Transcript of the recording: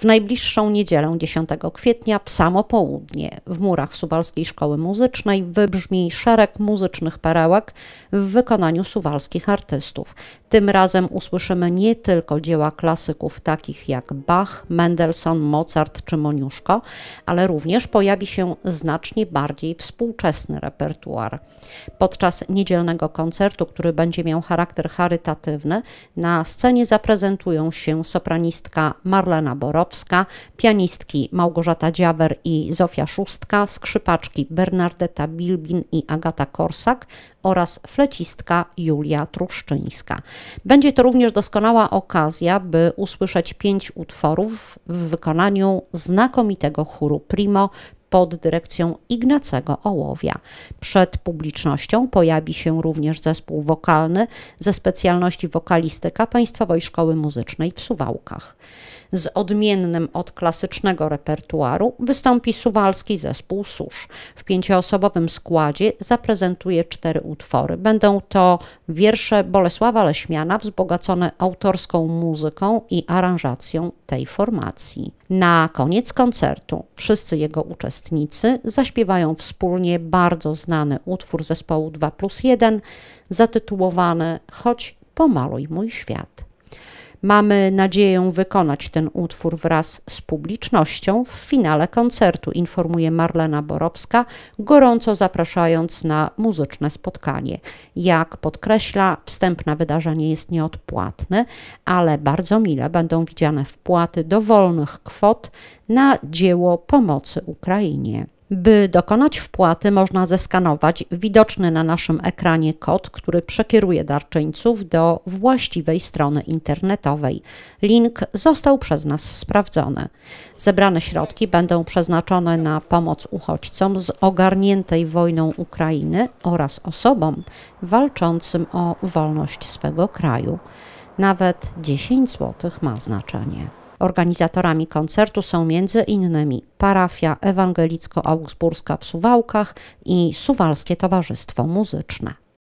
W najbliższą niedzielę 10 kwietnia w samo południe w murach Suwalskiej Szkoły Muzycznej wybrzmi szereg muzycznych perełek w wykonaniu suwalskich artystów. Tym razem usłyszymy nie tylko dzieła klasyków takich jak Bach, Mendelssohn, Mozart czy Moniuszko, ale również pojawi się znacznie bardziej współczesny repertuar. Podczas niedzielnego koncertu, który będzie miał charakter charytatywny, na scenie zaprezentują się sopranistka Marlena Borot, Kozłowska, pianistki Małgorzata Dziawer i Zofia Szóstka, skrzypaczki Bernardeta Bilbin i Agata Korsak oraz flecistka Julia Truszczyńska. Będzie to również doskonała okazja, by usłyszeć pięć utworów w wykonaniu znakomitego chóru Primo, pod dyrekcją Ignacego Ołowia. Przed publicznością pojawi się również zespół wokalny ze specjalności wokalistyka Państwowej Szkoły Muzycznej w Suwałkach. Z odmiennym od klasycznego repertuaru wystąpi suwalski zespół Susz. W pięcioosobowym składzie zaprezentuje cztery utwory. Będą to wiersze Bolesława Leśmiana wzbogacone autorską muzyką i aranżacją tej formacji. Na koniec koncertu wszyscy jego uczestnicy uczestnicy zaśpiewają wspólnie bardzo znany utwór zespołu 2 plus 1 zatytułowany Choć pomaluj mój świat. Mamy nadzieję wykonać ten utwór wraz z publicznością w finale koncertu, informuje Marlena Borowska, gorąco zapraszając na muzyczne spotkanie. Jak podkreśla, wstęp na wydarzenie jest nieodpłatny, ale bardzo mile będą widziane wpłaty dowolnych kwot na dzieło pomocy Ukrainie. By dokonać wpłaty, można zeskanować widoczny na naszym ekranie kod, który przekieruje darczyńców do właściwej strony internetowej. Link został przez nas sprawdzony. Zebrane środki będą przeznaczone na pomoc uchodźcom z ogarniętej wojną Ukrainy oraz osobom walczącym o wolność swego kraju. Nawet 10 zł ma znaczenie. Organizatorami koncertu są m.in. parafia ewangelicko-augsburska w Suwałkach i Suwalskie Towarzystwo Muzyczne.